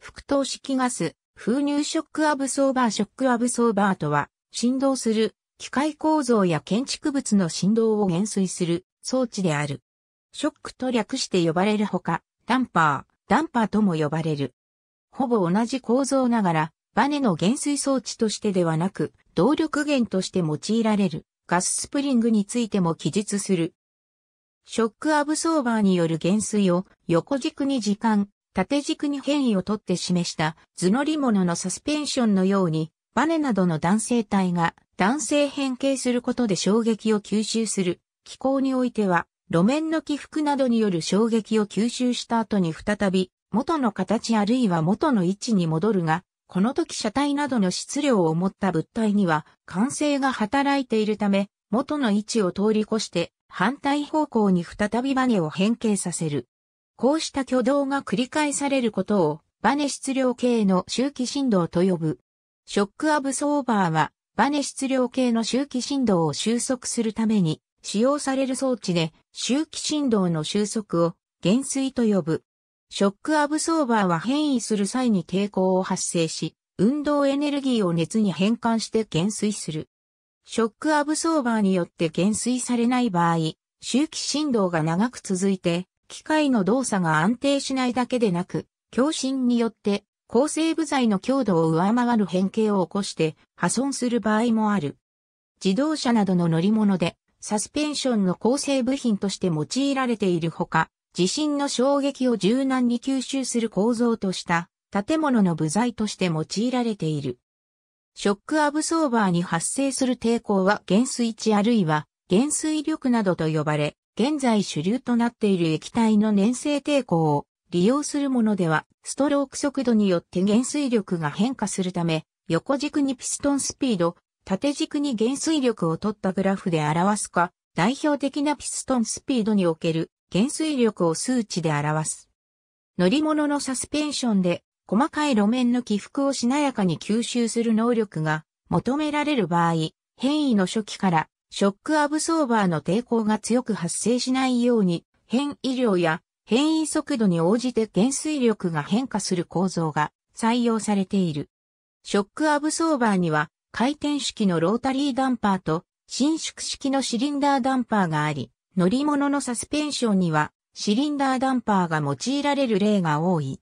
副等式ガス、封入ショックアブソーバーショックアブソーバーとは、振動する、機械構造や建築物の振動を減衰する装置である。ショックと略して呼ばれるほか、ダンパー、ダンパーとも呼ばれる。ほぼ同じ構造ながら、バネの減衰装置としてではなく、動力源として用いられるガススプリングについても記述する。ショックアブソーバーによる減衰を横軸に時間、縦軸に変異をとって示した図のり物のサスペンションのように、バネなどの男性体が男性変形することで衝撃を吸収する。気候においては、路面の起伏などによる衝撃を吸収した後に再び、元の形あるいは元の位置に戻るが、この時車体などの質量を持った物体には、慣性が働いているため、元の位置を通り越して、反対方向に再びバネを変形させる。こうした挙動が繰り返されることをバネ質量計の周期振動と呼ぶ。ショックアブソーバーはバネ質量計の周期振動を収束するために使用される装置で周期振動の収束を減衰と呼ぶ。ショックアブソーバーは変異する際に抵抗を発生し、運動エネルギーを熱に変換して減衰する。ショックアブソーバーによって減衰されない場合、周期振動が長く続いて機械の動作が安定しないだけでなく、共振によって構成部材の強度を上回る変形を起こして破損する場合もある。自動車などの乗り物でサスペンションの構成部品として用いられているほか、地震の衝撃を柔軟に吸収する構造とした建物の部材として用いられている。ショックアブソーバーに発生する抵抗は減衰値あるいは減衰力などと呼ばれ、現在主流となっている液体の粘性抵抗を利用するものでは、ストローク速度によって減衰力が変化するため、横軸にピストンスピード、縦軸に減衰力を取ったグラフで表すか、代表的なピストンスピードにおける減衰力を数値で表す。乗り物のサスペンションで細かい路面の起伏をしなやかに吸収する能力が求められる場合、変異の初期からショックアブソーバーの抵抗が強く発生しないように、変異量や変異速度に応じて減衰力が変化する構造が採用されている。ショックアブソーバーには回転式のロータリーダンパーと伸縮式のシリンダーダンパーがあり、乗り物のサスペンションにはシリンダーダンパーが用いられる例が多い。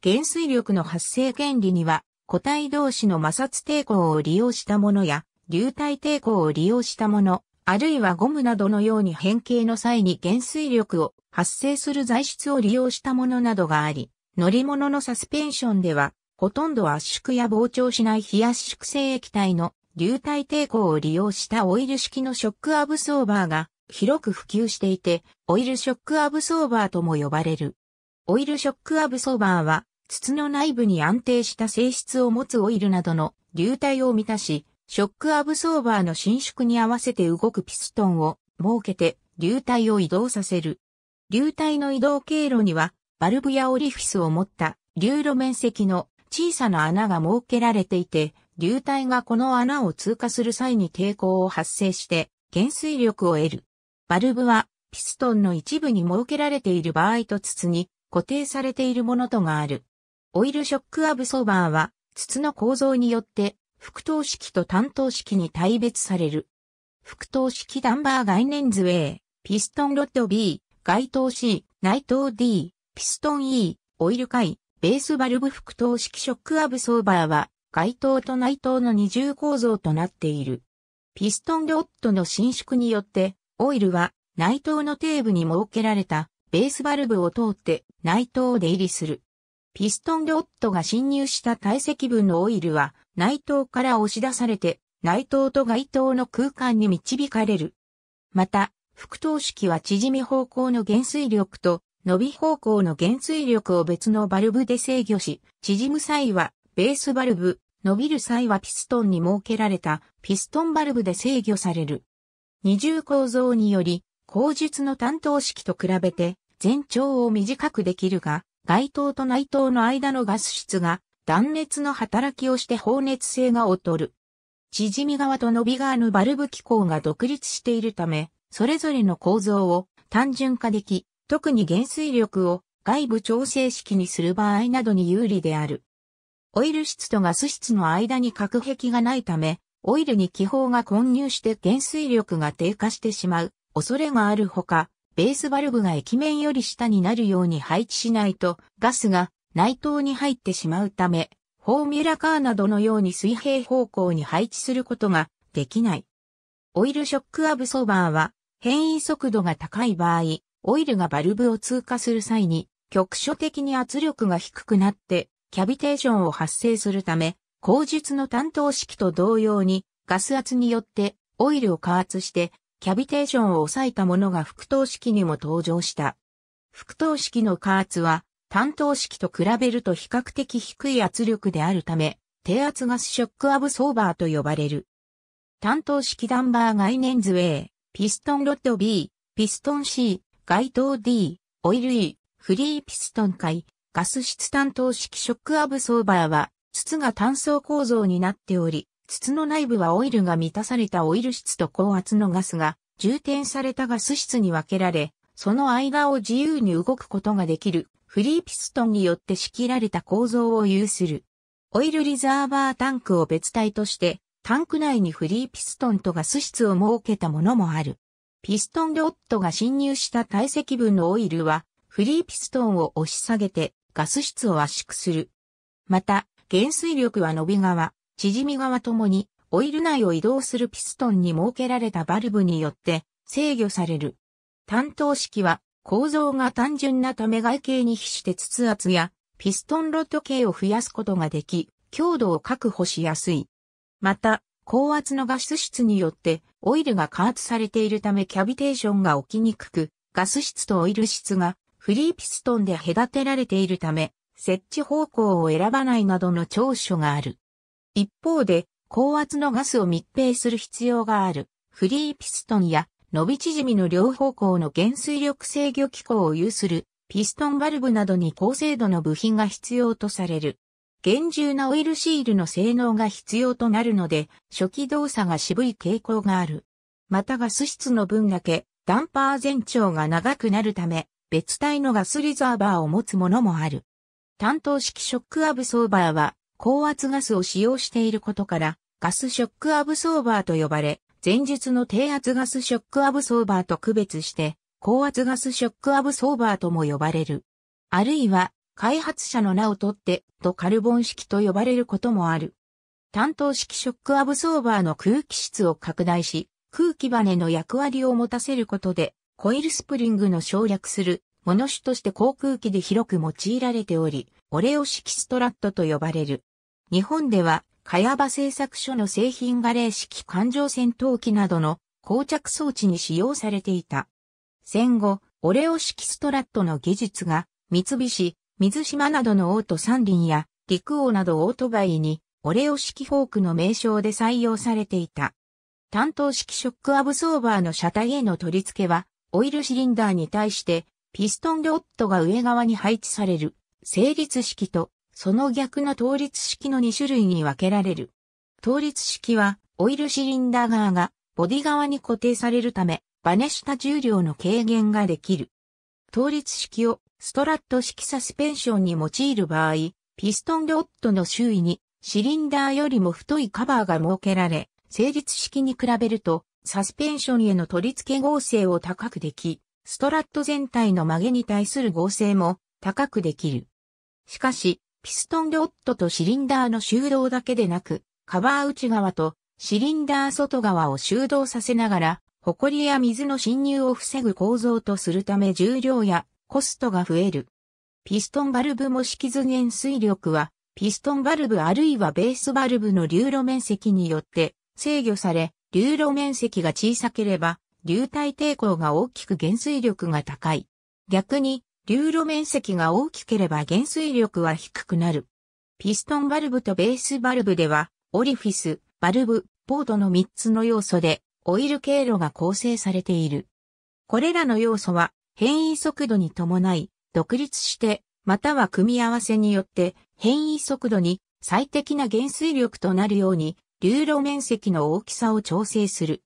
減衰力の発生原理には、個体同士の摩擦抵抗を利用したものや、流体抵抗を利用したもの、あるいはゴムなどのように変形の際に減衰力を発生する材質を利用したものなどがあり、乗り物のサスペンションでは、ほとんど圧縮や膨張しない非圧縮性液体の流体抵抗を利用したオイル式のショックアブソーバーが広く普及していて、オイルショックアブソーバーとも呼ばれる。オイルショックアブソーバーは、筒の内部に安定した性質を持つオイルなどの流体を満たし、ショックアブソーバーの伸縮に合わせて動くピストンを設けて流体を移動させる。流体の移動経路にはバルブやオリフィスを持った流路面積の小さな穴が設けられていて、流体がこの穴を通過する際に抵抗を発生して減衰力を得る。バルブはピストンの一部に設けられている場合と筒に固定されているものとがある。オイルショックアブソーバーは筒の構造によって副等式と担当式に対別される。副等式ダンバー概念図 A、ピストンロッド B、該当 C、内灯 D、ピストン E、オイル回、ベースバルブ副等式ショックアブソーバーは、該当と内灯の二重構造となっている。ピストンロッドの伸縮によって、オイルは内灯の底部に設けられたベースバルブを通って内灯を出入りする。ピストンロッドが侵入した体積分のオイルは内藤から押し出されて、内藤と外藤の空間に導かれる。また、副等式は縮み方向の減衰力と伸び方向の減衰力を別のバルブで制御し、縮む際はベースバルブ、伸びる際はピストンに設けられたピストンバルブで制御される。二重構造により、工述の担当式と比べて全長を短くできるが、外灯と内灯の間のガス質が断熱の働きをして放熱性が劣る。縮み側と伸び側のバルブ機構が独立しているため、それぞれの構造を単純化でき、特に減衰力を外部調整式にする場合などに有利である。オイル室とガス室の間に隔壁がないため、オイルに気泡が混入して減衰力が低下してしまう恐れがあるほか、ベースバルブが液面より下になるように配置しないとガスが内藤に入ってしまうため、フォーミュラカーなどのように水平方向に配置することができない。オイルショックアブソーバーは変異速度が高い場合、オイルがバルブを通過する際に局所的に圧力が低くなってキャビテーションを発生するため、口述の担当式と同様にガス圧によってオイルを加圧してキャビテーションを抑えたものが副頭式にも登場した。副頭式の加圧は担当式と比べると比較的低い圧力であるため、低圧ガスショックアブソーバーと呼ばれる。担当式ダンバー概念図 A、ピストンロッド B、ピストン C、街灯 D、オイル E、フリーピストン回、ガス質担当式ショックアブソーバーは、筒が単層構造になっており、筒の内部はオイルが満たされたオイル質と高圧のガスが、充填されたガス質に分けられ、その間を自由に動くことができるフリーピストンによって仕切られた構造を有する。オイルリザーバータンクを別体として、タンク内にフリーピストンとガス室を設けたものもある。ピストンロットが侵入した体積分のオイルは、フリーピストンを押し下げて、ガス室を圧縮する。また、減衰力は伸び側、縮み側ともに、オイル内を移動するピストンに設けられたバルブによって制御される。担当式は構造が単純なため外形に比して筒圧やピストンロッド径を増やすことができ、強度を確保しやすい。また、高圧のガス質によってオイルが加圧されているためキャビテーションが起きにくく、ガス質とオイル質がフリーピストンで隔てられているため、設置方向を選ばないなどの長所がある。一方で、高圧のガスを密閉する必要があるフリーピストンや伸び縮みの両方向の減衰力制御機構を有するピストンバルブなどに高精度の部品が必要とされる。厳重なオイルシールの性能が必要となるので、初期動作が渋い傾向がある。またガス室の分だけ、ダンパー全長が長くなるため、別体のガスリザーバーを持つものもある。担当式ショックアブソーバーは、高圧ガスを使用していることから、ガスショックアブソーバーと呼ばれ、前述の低圧ガスショックアブソーバーと区別して、高圧ガスショックアブソーバーとも呼ばれる。あるいは、開発者の名を取って、とカルボン式と呼ばれることもある。担当式ショックアブソーバーの空気質を拡大し、空気バネの役割を持たせることで、コイルスプリングの省略する、もの種として航空機で広く用いられており、オレオ式ストラットと呼ばれる。日本では、やば製作所の製品ガレー式環状戦闘機などの膠着装置に使用されていた。戦後、オレオ式ストラットの技術が、三菱、水島などのオート三輪や、陸王などオートバイに、オレオ式フォークの名称で採用されていた。担当式ショックアブソーバーの車体への取り付けは、オイルシリンダーに対して、ピストンロットが上側に配置される、整立式とその逆の倒立式の2種類に分けられる。倒立式は、オイルシリンダー側がボディ側に固定されるため、バネした重量の軽減ができる。倒立式をストラット式サスペンションに用いる場合、ピストンロッドの周囲にシリンダーよりも太いカバーが設けられ、成立式に比べるとサスペンションへの取り付け合成を高くでき、ストラット全体の曲げに対する合成も高くできる。しかし、ピストンロッドとシリンダーの収動だけでなく、カバー内側とシリンダー外側を収動させながら、埃や水の侵入を防ぐ構造とするため重量やコストが増える。ピストンバルブ模式図減水力は、ピストンバルブあるいはベースバルブの流路面積によって制御され、流路面積が小さければ、流体抵抗が大きく減水力が高い。逆に、流路面積が大きければ減衰力は低くなる。ピストンバルブとベースバルブでは、オリフィス、バルブ、ポートの3つの要素で、オイル経路が構成されている。これらの要素は、変異速度に伴い、独立して、または組み合わせによって、変異速度に最適な減衰力となるように、流路面積の大きさを調整する。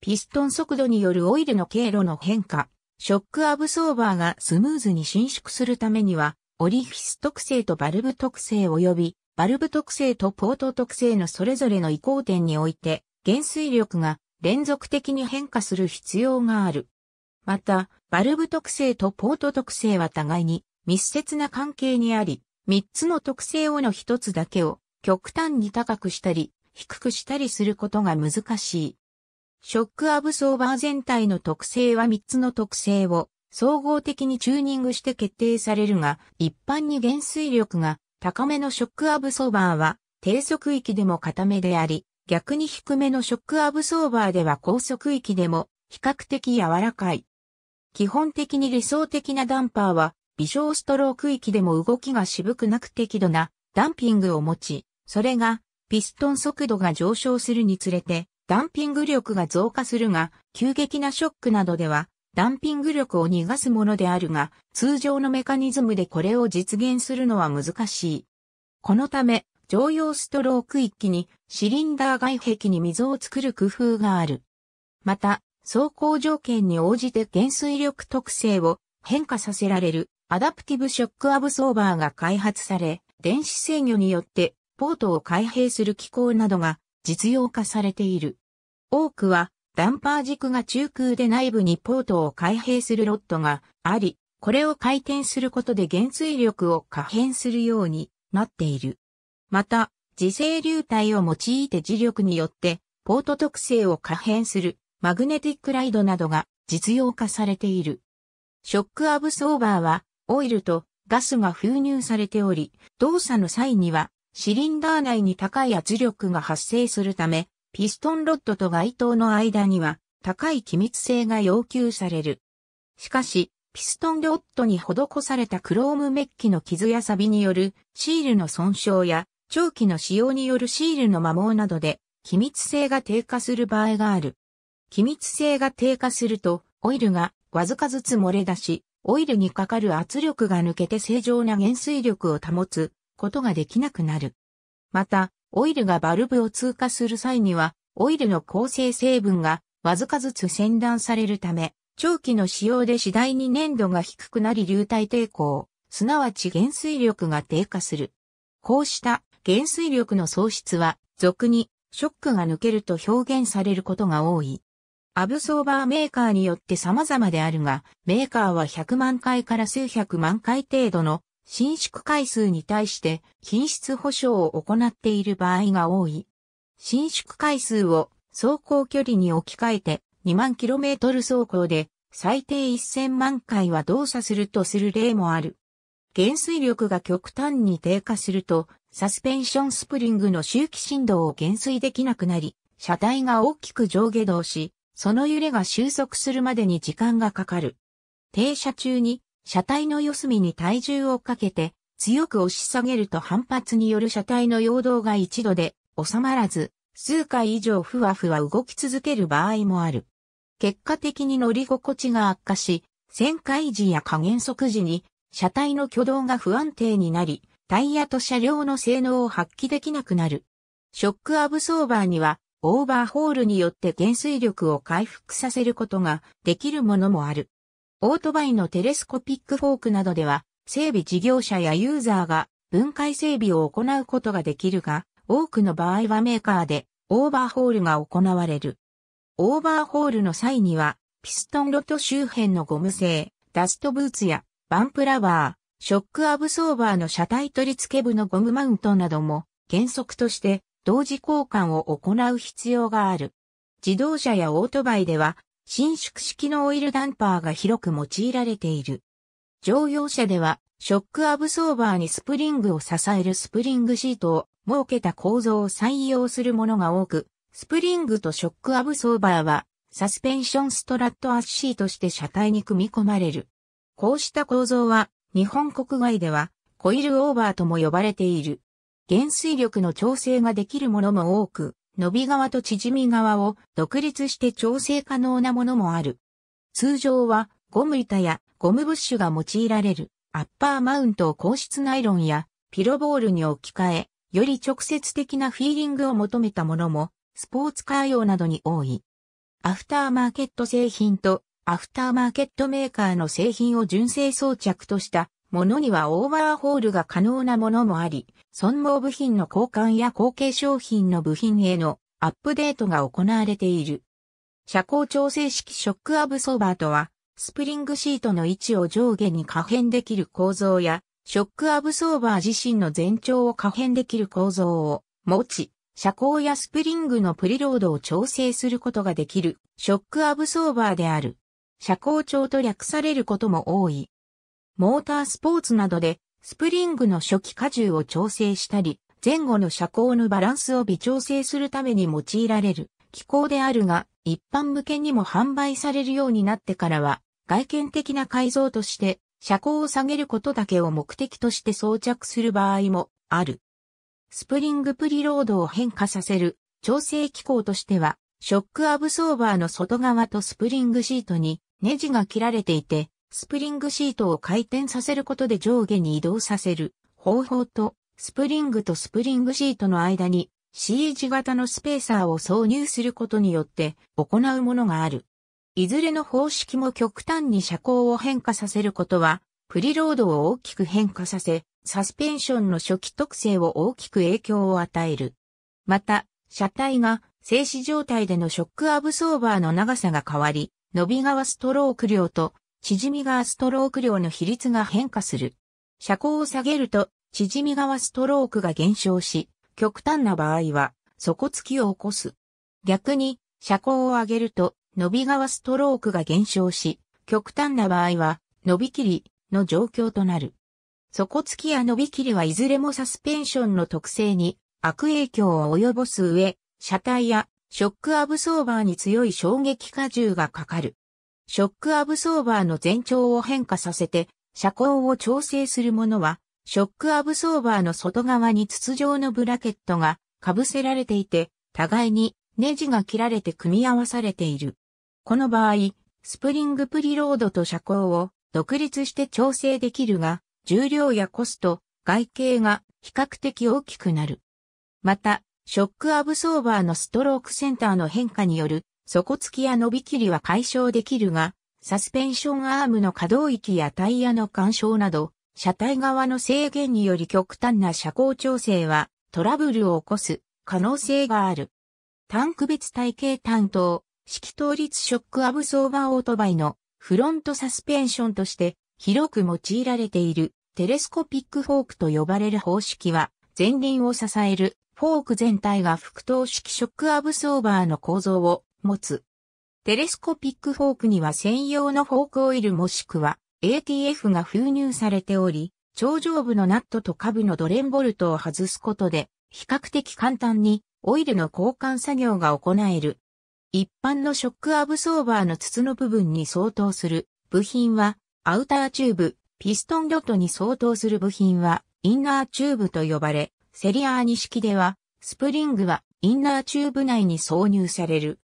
ピストン速度によるオイルの経路の変化、ショックアブソーバーがスムーズに伸縮するためには、オリフィス特性とバルブ特性及び、バルブ特性とポート特性のそれぞれの移行点において、減衰力が連続的に変化する必要がある。また、バルブ特性とポート特性は互いに密接な関係にあり、3つの特性をの1つだけを極端に高くしたり、低くしたりすることが難しい。ショックアブソーバー全体の特性は3つの特性を総合的にチューニングして決定されるが、一般に減衰力が高めのショックアブソーバーは低速域でも固めであり、逆に低めのショックアブソーバーでは高速域でも比較的柔らかい。基本的に理想的なダンパーは微小ストローク域でも動きが渋くなく適度なダンピングを持ち、それがピストン速度が上昇するにつれてダンピング力が増加するが、急激なショックなどでは、ダンピング力を逃がすものであるが、通常のメカニズムでこれを実現するのは難しい。このため、常用ストローク一気にシリンダー外壁に溝を作る工夫がある。また、走行条件に応じて減衰力特性を変化させられるアダプティブショックアブソーバーが開発され、電子制御によってポートを開閉する機構などが実用化されている。多くはダンパー軸が中空で内部にポートを開閉するロッドがあり、これを回転することで減衰力を可変するようになっている。また、磁性流体を用いて磁力によってポート特性を可変するマグネティックライドなどが実用化されている。ショックアブソーバーはオイルとガスが封入されており、動作の際にはシリンダー内に高い圧力が発生するため、ピストンロッドと外灯の間には高い気密性が要求される。しかし、ピストンロッドに施されたクロームメッキの傷や錆によるシールの損傷や長期の使用によるシールの摩耗などで気密性が低下する場合がある。気密性が低下するとオイルがわずかずつ漏れ出し、オイルにかかる圧力が抜けて正常な減衰力を保つことができなくなる。また、オイルがバルブを通過する際には、オイルの構成成分がわずかずつ洗断されるため、長期の使用で次第に粘度が低くなり流体抵抗、すなわち減衰力が低下する。こうした減衰力の喪失は、俗にショックが抜けると表現されることが多い。アブソーバーメーカーによって様々であるが、メーカーは100万回から数百万回程度の伸縮回数に対して品質保証を行っている場合が多い。伸縮回数を走行距離に置き換えて2万 km 走行で最低1000万回は動作するとする例もある。減衰力が極端に低下すると、サスペンションスプリングの周期振動を減衰できなくなり、車体が大きく上下動し、その揺れが収束するまでに時間がかかる。停車中に車体の四隅に体重をかけて、強く押し下げると反発による車体の陽動が一度で収まらず、数回以上ふわふわ動き続ける場合もある。結果的に乗り心地が悪化し、旋回時や加減速時に車体の挙動が不安定になり、タイヤと車両の性能を発揮できなくなる。ショックアブソーバーには、オーバーホールによって減衰力を回復させることができるものもある。オートバイのテレスコピックフォークなどでは、整備事業者やユーザーが分解整備を行うことができるが、多くの場合はメーカーでオーバーホールが行われる。オーバーホールの際には、ピストンロット周辺のゴム製、ダストブーツやバンプラバー、ショックアブソーバーの車体取り付け部のゴムマウントなども原則として同時交換を行う必要がある。自動車やオートバイでは伸縮式のオイルダンパーが広く用いられている。乗用車では、ショックアブソーバーにスプリングを支えるスプリングシートを設けた構造を採用するものが多く、スプリングとショックアブソーバーは、サスペンションストラットアッシーとして車体に組み込まれる。こうした構造は、日本国外では、コイルオーバーとも呼ばれている。減衰力の調整ができるものも多く、伸び側と縮み側を独立して調整可能なものもある。通常はゴム板やゴムブッシュが用いられるアッパーマウントを硬質ナイロンやピロボールに置き換え、より直接的なフィーリングを求めたものもスポーツカー用などに多い。アフターマーケット製品とアフターマーケットメーカーの製品を純正装着としたものにはオーバーホールが可能なものもあり、損耗部品の交換や後継商品の部品へのアップデートが行われている。車高調整式ショックアブソーバーとは、スプリングシートの位置を上下に可変できる構造や、ショックアブソーバー自身の全長を可変できる構造を持ち、車高やスプリングのプリロードを調整することができるショックアブソーバーである。車高調と略されることも多い。モータースポーツなどで、スプリングの初期荷重を調整したり、前後の車高のバランスを微調整するために用いられる機構であるが、一般向けにも販売されるようになってからは、外見的な改造として、車高を下げることだけを目的として装着する場合もある。スプリングプリロードを変化させる調整機構としては、ショックアブソーバーの外側とスプリングシートにネジが切られていて、スプリングシートを回転させることで上下に移動させる方法と、スプリングとスプリングシートの間に C 字型のスペーサーを挿入することによって行うものがある。いずれの方式も極端に車高を変化させることは、プリロードを大きく変化させ、サスペンションの初期特性を大きく影響を与える。また、車体が静止状態でのショックアブソーバーの長さが変わり、伸び側ストローク量と縮み側ストローク量の比率が変化する。車高を下げると、縮み側ストロークが減少し、極端な場合は、底付きを起こす。逆に、車高を上げると、伸び側ストロークが減少し、極端な場合は、伸びきりの状況となる。底付きや伸びきりはいずれもサスペンションの特性に悪影響を及ぼす上、車体やショックアブソーバーに強い衝撃荷重がかかる。ショックアブソーバーの全長を変化させて、車高を調整するものは、ショックアブソーバーの外側に筒状のブラケットが被せられていて、互いにネジが切られて組み合わされている。この場合、スプリングプリロードと車高を独立して調整できるが、重量やコスト、外形が比較的大きくなる。また、ショックアブソーバーのストロークセンターの変化による底付きや伸びきりは解消できるが、サスペンションアームの可動域やタイヤの干渉など、車体側の制限により極端な車高調整はトラブルを起こす可能性がある。タンク別体系担当、式倒立ショックアブソーバーオートバイのフロントサスペンションとして広く用いられているテレスコピックフォークと呼ばれる方式は前輪を支えるフォーク全体が副頭式ショックアブソーバーの構造を持つ。テレスコピックフォークには専用のフォークオイルもしくは ATF が封入されており、頂上部のナットと下部のドレンボルトを外すことで、比較的簡単にオイルの交換作業が行える。一般のショックアブソーバーの筒の部分に相当する部品はアウターチューブ、ピストンロットに相当する部品はインナーチューブと呼ばれ、セリアーニ式ではスプリングはインナーチューブ内に挿入される。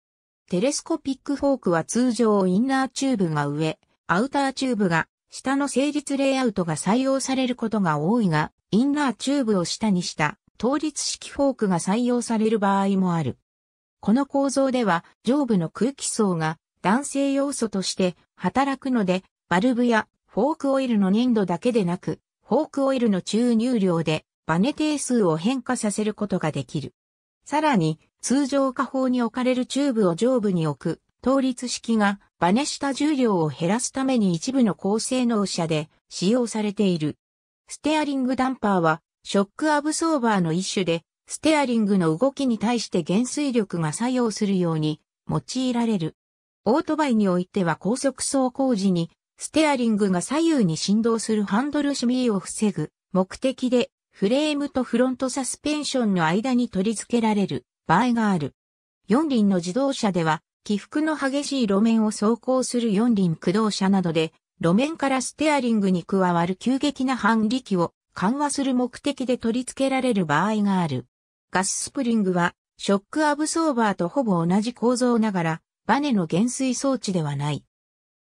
テレスコピックフォークは通常インナーチューブが上、アウターチューブが下の成立レイアウトが採用されることが多いが、インナーチューブを下にした倒立式フォークが採用される場合もある。この構造では上部の空気層が男性要素として働くので、バルブやフォークオイルの粘度だけでなく、フォークオイルの注入量でバネ定数を変化させることができる。さらに、通常下方に置かれるチューブを上部に置く、倒立式がバネした重量を減らすために一部の高性能車で使用されている。ステアリングダンパーはショックアブソーバーの一種で、ステアリングの動きに対して減衰力が作用するように用いられる。オートバイにおいては高速走行時に、ステアリングが左右に振動するハンドルシミを防ぐ目的で、フレームとフロントサスペンションの間に取り付けられる。場合がある。四輪の自動車では、起伏の激しい路面を走行する四輪駆動車などで、路面からステアリングに加わる急激な反力を緩和する目的で取り付けられる場合がある。ガススプリングは、ショックアブソーバーとほぼ同じ構造ながら、バネの減衰装置ではない。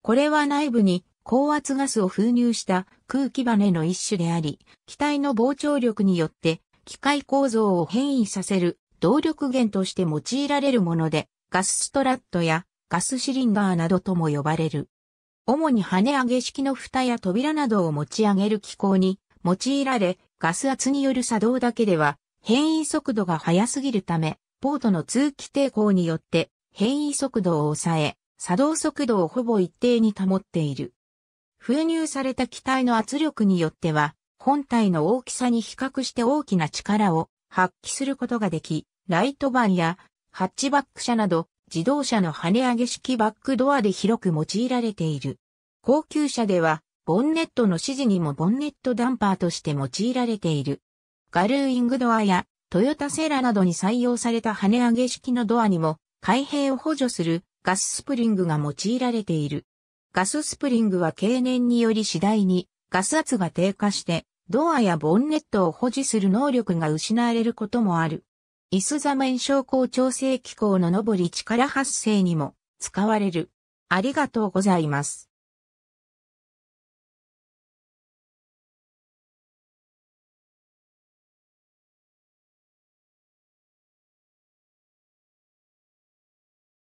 これは内部に高圧ガスを封入した空気バネの一種であり、機体の膨張力によって機械構造を変異させる動力源として用いられるもので、ガスストラットやガスシリンダーなどとも呼ばれる。主に跳ね上げ式の蓋や扉などを持ち上げる機構に用いられ、ガス圧による作動だけでは変異速度が速すぎるため、ポートの通気抵抗によって変異速度を抑え、作動速度をほぼ一定に保っている。封入された機体の圧力によっては、本体の大きさに比較して大きな力を発揮することができ、ライトバンやハッチバック車など自動車の跳ね上げ式バックドアで広く用いられている。高級車ではボンネットの指示にもボンネットダンパーとして用いられている。ガルーイングドアやトヨタセラなどに採用された跳ね上げ式のドアにも開閉を補助するガススプリングが用いられている。ガススプリングは経年により次第にガス圧が低下してドアやボンネットを保持する能力が失われることもある。イス座面昇降調整機構の上り力発生にも使われる。ありがとうございます。